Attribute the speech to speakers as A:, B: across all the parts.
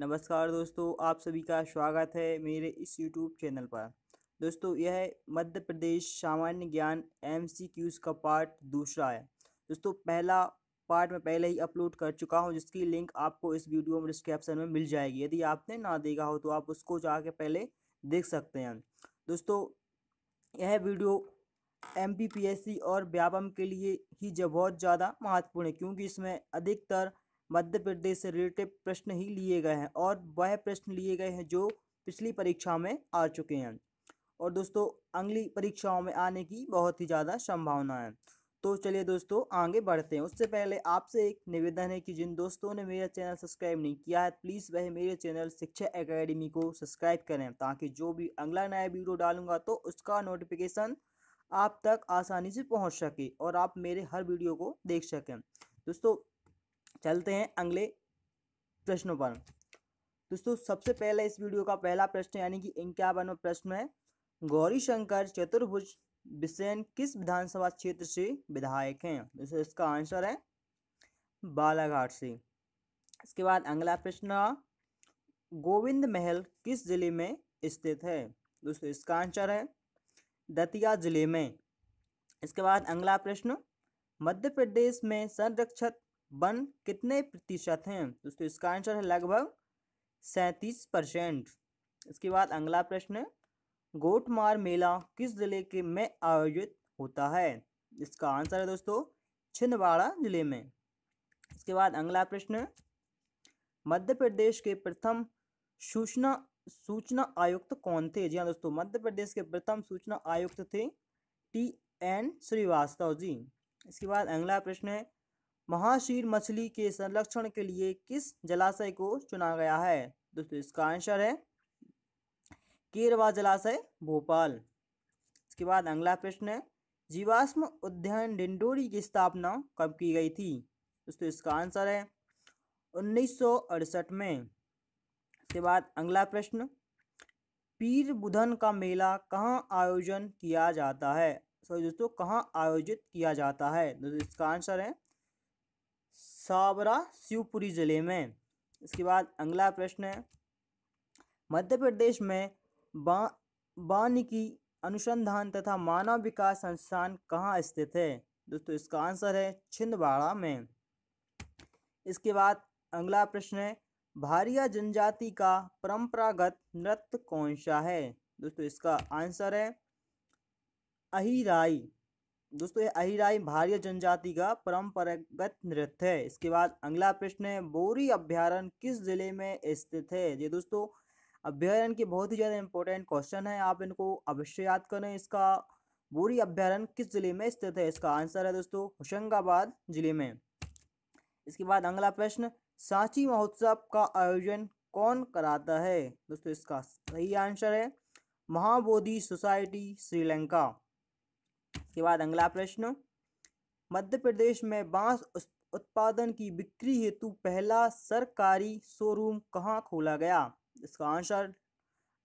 A: नमस्कार दोस्तों आप सभी का स्वागत है मेरे इस यूट्यूब चैनल पर दोस्तों यह मध्य प्रदेश सामान्य ज्ञान एम सी क्यूज़ का पार्ट दूसरा है दोस्तों पहला पार्ट मैं पहले ही अपलोड कर चुका हूं जिसकी लिंक आपको इस वीडियो में डिस्क्रिप्शन में मिल जाएगी यदि आपने ना देखा हो तो आप उसको जाके पहले देख सकते हैं दोस्तों यह वीडियो एम और व्यापम के लिए ही बहुत ज़्यादा महत्वपूर्ण है क्योंकि इसमें अधिकतर मध्य प्रदेश से रिलेटेड प्रश्न ही लिए गए हैं और वह प्रश्न लिए गए हैं जो पिछली परीक्षा में आ चुके हैं और दोस्तों अगली परीक्षाओं में आने की बहुत ही ज़्यादा संभावना है तो चलिए दोस्तों आगे बढ़ते हैं उससे पहले आपसे एक निवेदन है कि जिन दोस्तों ने मेरा चैनल सब्सक्राइब नहीं किया है प्लीज़ वह मेरे चैनल शिक्षा एकेडमी को सब्सक्राइब करें ताकि जो भी अगला नया वीडियो डालूंगा तो उसका नोटिफिकेशन आप तक आसानी से पहुंच सके और आप मेरे हर वीडियो को देख सकें दोस्तों चलते हैं अगले प्रश्नों पर दोस्तों सबसे पहले इस वीडियो का पहला प्रश्न यानी कि इक्यावनवा प्रश्न है गौरी शंकर चतुर्भुज बिसेन किस विधानसभा क्षेत्र से विधायक हैं दोस्तों इसका आंसर है बालाघाट से इसके बाद अगला प्रश्न गोविंद महल किस जिले में स्थित है दोस्तों इसका आंसर है दतिया जिले में इसके बाद अगला प्रश्न मध्य प्रदेश में संरक्षित वन कितने प्रतिशत हैं दोस्तों इसका आंसर है लगभग सैंतीस परसेंट इसके बाद अगला प्रश्न है गोटमार मेला किस जिले के में आयोजित होता है इसका आंसर है दोस्तों छिंदवाड़ा जिले में इसके बाद अगला प्रश्न मध्य प्रदेश के प्रथम सूचना सूचना आयुक्त कौन थे जी हाँ दोस्तों मध्य प्रदेश के प्रथम सूचना आयुक्त थे टी एन श्रीवास्तव जी इसके बाद अगला प्रश्न है महाशीर मछली के संरक्षण के लिए किस जलाशय को चुना गया है दोस्तों इसका आंसर है केरवा जलाशय भोपाल इसके बाद अगला प्रश्न है जीवाश्म उद्यान डिंडोरी की स्थापना कब की गई थी दोस्तों इसका आंसर है उन्नीस में इसके बाद अगला प्रश्न पीर बुधन का मेला कहाँ आयोजन किया जाता है सॉरी दोस्तों कहाँ आयोजित किया जाता है दोस्तों इसका आंसर है साबरा शिवपुरी जिले में इसके बाद अगला प्रश्न है मध्य प्रदेश में बा की अनुसंधान तथा मानव विकास संस्थान कहाँ स्थित है दोस्तों इसका आंसर है छिंदवाड़ा में इसके बाद अगला प्रश्न है भारिया जनजाति का परंपरागत नृत्य कौन सा है दोस्तों इसका आंसर है अहिराई दोस्तों ये अहिराई भारतीय जनजाति का परंपरागत नृत्य है इसके बाद अगला प्रश्न है बोरी अभ्यारण किस जिले में स्थित है ये दोस्तों अभ्यारण के बहुत ही ज़्यादा इंपॉर्टेंट क्वेश्चन है आप इनको अवश्य याद करें इसका बोरी अभ्यारण किस जिले में स्थित है इसका आंसर है दोस्तों होशंगाबाद जिले में इसके बाद अगला प्रश्न सांची महोत्सव का आयोजन कौन कराता है दोस्तों इसका सही आंसर है महाबोधि सोसाइटी श्रीलंका इसके बाद अगला प्रश्न मध्य प्रदेश में बांस उत्पादन की बिक्री हेतु पहला सरकारी शोरूम कहाँ खोला गया इसका आंसर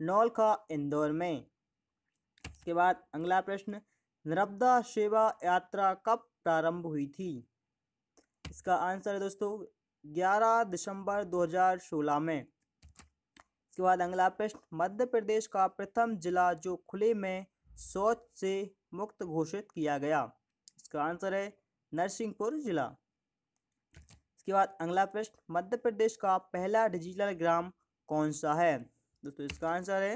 A: नौलखा इंदौर में इसके बाद अगला प्रश्न नर्मदा सेवा यात्रा कब प्रारंभ हुई थी इसका आंसर है दोस्तों 11 दिसंबर 2016 में इसके बाद अगला प्रश्न मध्य प्रदेश का प्रथम जिला जो खुले में शौच से मुक्त घोषित किया गया इसका आंसर है नरसिंहपुर जिला इसके बाद अगला प्रश्न मध्य प्रदेश का पहला डिजिटल ग्राम कौन सा है दोस्तों इसका आंसर है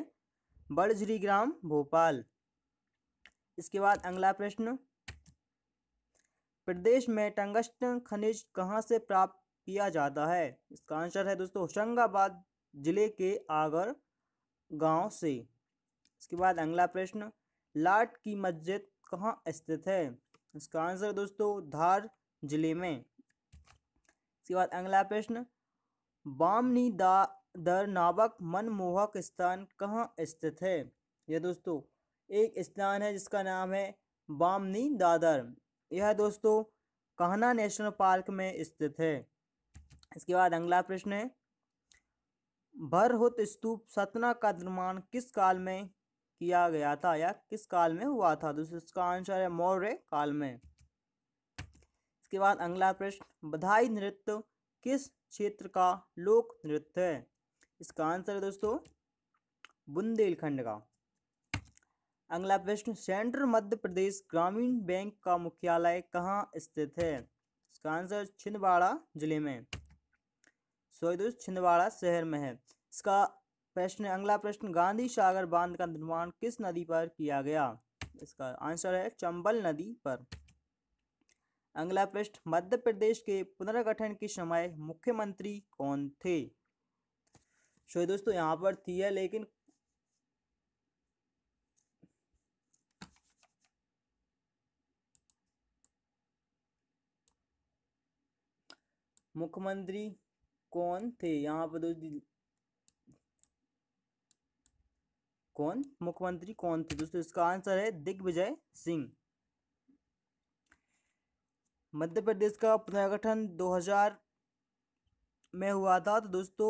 A: बड़झरी ग्राम भोपाल इसके बाद अगला प्रश्न प्रदेश में टंगस्टन खनिज कहाँ से प्राप्त किया जाता है इसका आंसर है दोस्तों होशंगाबाद जिले के आगर गांव से इसके बाद अगला प्रश्न लाट की मस्जिद कहाँ स्थित है इसका आंसर दोस्तों धार जिले में इसके बाद अगला प्रश्न बामनी दर नावक मनमोहक स्थान कहाँ स्थित है यह दोस्तों एक स्थान है जिसका नाम है बामनी दादर यह दोस्तों कहना नेशनल पार्क में स्थित है इसके बाद अगला प्रश्न है भरहुत स्तूप सतना का निर्माण किस काल में किया गया था या किस काल में हुआ था दोस्तों इसका आंसर है मौर्य काल में इसके बाद अगला प्रश्न बधाई नृत्य किस क्षेत्र का लोक नृत्य है इसका आंसर है दोस्तों बुंदेलखंड का अगला प्रश्न सेंट्रल मध्य प्रदेश ग्रामीण बैंक का मुख्यालय कहाँ स्थित है इसका आंसर छिंदवाड़ा जिले में सॉरी दोस्त छिंदवाड़ा शहर में है इसका प्रश्न अगला प्रश्न गांधी सागर बांध का निर्माण किस नदी पर किया गया इसका आंसर है चंबल नदी पर अगला प्रश्न मध्य प्रदेश के पुनर्गठन के समय मुख्यमंत्री कौन थे सो दोस्तों यहाँ पर थी है लेकिन मुख्यमंत्री कौन थे यहाँ पर दोस्त कौन मुख्यमंत्री कौन थे दोस्तों इसका आंसर है दिग्विजय सिंह मध्य प्रदेश का पुनर्गठन 2000 में हुआ था तो दोस्तों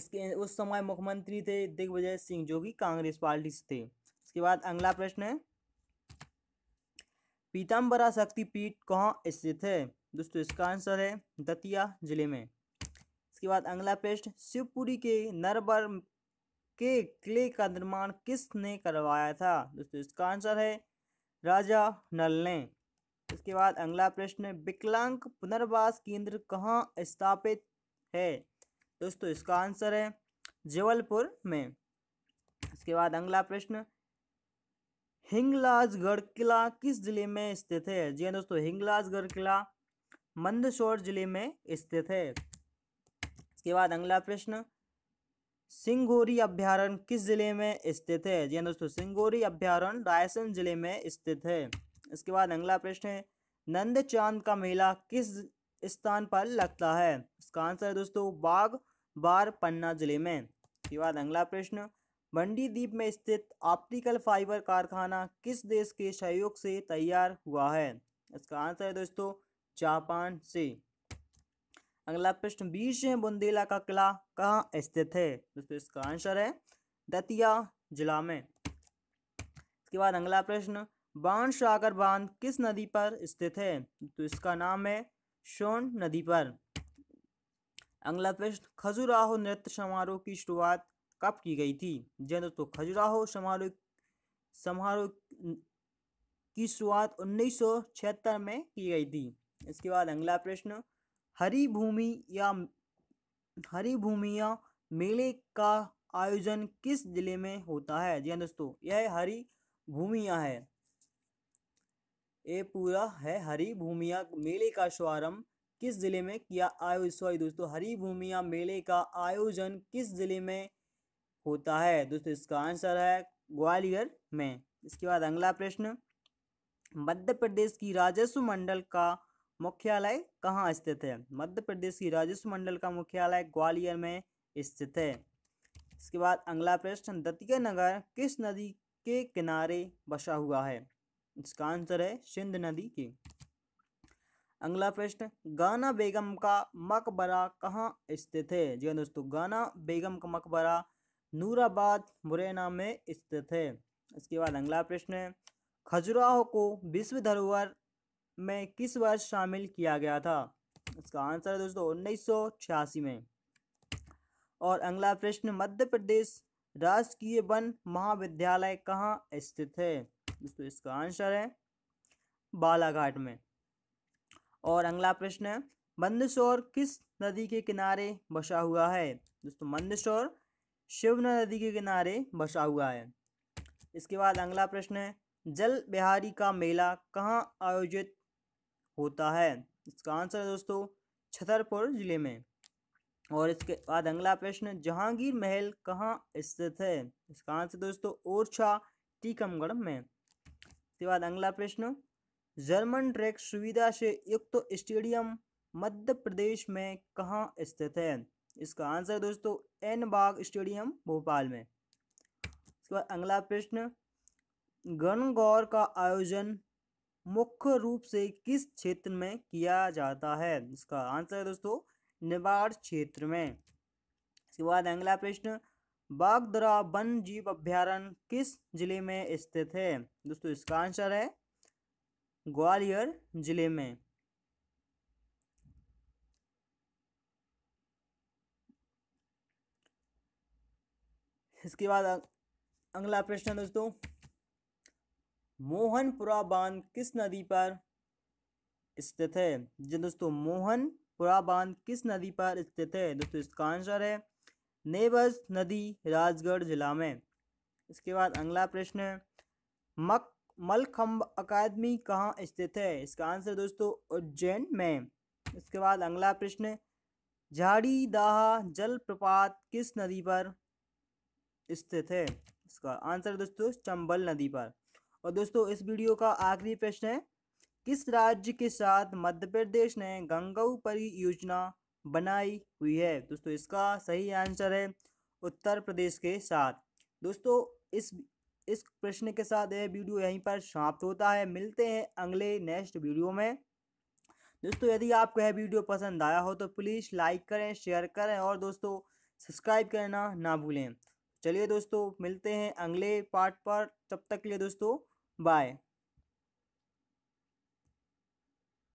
A: इसके उस समय मुख्यमंत्री थे दिग्विजय सिंह जो कि कांग्रेस पार्टी से थे इसके बाद अगला प्रश्न है पीताम्बरा शक्तिपीठ कहाँ स्थित है दोस्तों इसका आंसर है दतिया जिले में इसके बाद अगला प्रश्न शिवपुरी के नरबर के किले का निर्माण किसने करवाया था दोस्तों इसका आंसर है राजा नल ने इसके बाद अगला प्रश्न विकलांग पुनर्वास केंद्र कहाँ स्थापित है दोस्तों इसका आंसर है जबलपुर में इसके बाद अगला प्रश्न हिंगलाजगढ़ किला किस जिले में स्थित है जी हाँ दोस्तों हिंगलाजगढ़ किला मंदसौर जिले में स्थित है इसके बाद अगला प्रश्न सिंगोरी अभ्यारण किस जिले में स्थित है जी हाँ दोस्तों सिंगोरी अभ्यारण रायसेन जिले में स्थित है इसके बाद अगला प्रश्न है नंद चांद का मेला किस स्थान पर लगता है इसका आंसर है दोस्तों बाग बार पन्ना जिले में इसके बाद अगला प्रश्न मंडी द्वीप में स्थित ऑप्टिकल फाइबर कारखाना किस देश के सहयोग से तैयार हुआ है इसका आंसर है दोस्तों जापान से अगला प्रश्न बीस बुंदेला का किला कहाँ स्थित है दोस्तों इसका आंसर है दतिया जिला में इसके बाद अगला प्रश्न बाण सागर बांध किस नदी पर स्थित है तो इसका नाम है सोन नदी पर अगला प्रश्न खजुराहो नृत्य समारोह की शुरुआत कब की गई थी जय दोस्तों खजुराहो समारोह समारोह की शुरुआत 1976 में की गई थी इसके बाद अगला प्रश्न हरी भूमि या हरी या मेले का आयोजन किस जिले में होता है जी हाँ दोस्तों यह हरी भूमिया है ये पूरा है हरी भूमिया मेले का शुभारंभ किस जिले में किया आयोजित सॉरी दोस्तों हरी भूमिया मेले का आयोजन किस जिले में होता है दोस्तों इसका आंसर है ग्वालियर में इसके बाद अगला प्रश्न मध्य प्रदेश की राजस्व मंडल का मुख्यालय कहाँ स्थित है मध्य प्रदेश की राजस्व मंडल का मुख्यालय ग्वालियर में स्थित है इसके बाद अगला प्रश्न दतिया नगर किस नदी के किनारे बसा हुआ है इसका आंसर है सिंध नदी के अगला प्रश्न गाना बेगम का मकबरा कहाँ स्थित है जी हाँ दोस्तों गाना बेगम का मकबरा नूराबाद मुरैना में स्थित है इसके बाद अगला प्रश्न है खजुराहो को विश्व धरोहर में किस वर्ष शामिल किया गया था इसका आंसर है दोस्तों उन्नीस में और अगला प्रश्न मध्य प्रदेश राजकीय वन महाविद्यालय कहाँ स्थित है दोस्तों इसका आंसर है बालाघाट में और अगला प्रश्न है मंदसौर किस नदी के किनारे बसा हुआ है दोस्तों मंदसौर शिवना नदी के किनारे बसा हुआ है इसके बाद अगला प्रश्न है जल बिहारी का मेला कहाँ आयोजित होता है इसका आंसर है दोस्तों छतरपुर जिले में और इसके बाद अगला प्रश्न जहांगीर महल कहाँ स्थित है इसका आंसर दोस्तों ओरछा टीकमगढ़ में इसके बाद अगला प्रश्न जर्मन ट्रैक सुविधा से युक्त तो स्टेडियम मध्य प्रदेश में कहाँ स्थित है इसका आंसर दोस्तों एन बाग स्टेडियम भोपाल में इसके बाद अगला प्रश्न गणगौर का आयोजन मुख्य रूप से किस क्षेत्र में किया जाता है इसका आंसर है दोस्तों निवार क्षेत्र में इसके बाद अगला प्रश्न बागदरा वन जीव अभ्यारण किस जिले में स्थित है दोस्तों इसका आंसर है ग्वालियर जिले में इसके बाद अगला प्रश्न दोस्तों मोहनपुरा बांध किस नदी पर स्थित है जी दोस्तों मोहनपुरा बांध किस नदी पर स्थित है दोस्तों इसका आंसर है नेबस नदी राजगढ़ जिला में इसके बाद अगला प्रश्न है मक मलखम्ब अकादमी कहाँ स्थित है इसका आंसर दोस्तों उज्जैन में इसके बाद अगला प्रश्न झाड़ी दाहा जलप्रपात किस नदी पर स्थित है इसका आंसर दोस्तों चंबल नदी पर और दोस्तों इस वीडियो का आखिरी प्रश्न है किस राज्य के साथ मध्य प्रदेश ने गंगाऊ परियोजना बनाई हुई है दोस्तों इसका सही आंसर है उत्तर प्रदेश के साथ दोस्तों इस इस प्रश्न के साथ यह वीडियो यहीं पर समाप्त होता है मिलते हैं अगले नेक्स्ट वीडियो में दोस्तों यदि आपको यह वीडियो पसंद आया हो तो प्लीज़ लाइक करें शेयर करें और दोस्तों सब्सक्राइब करना ना भूलें चलिए दोस्तों मिलते हैं अगले पार्ट पर तब तक के लिए दोस्तों Bye.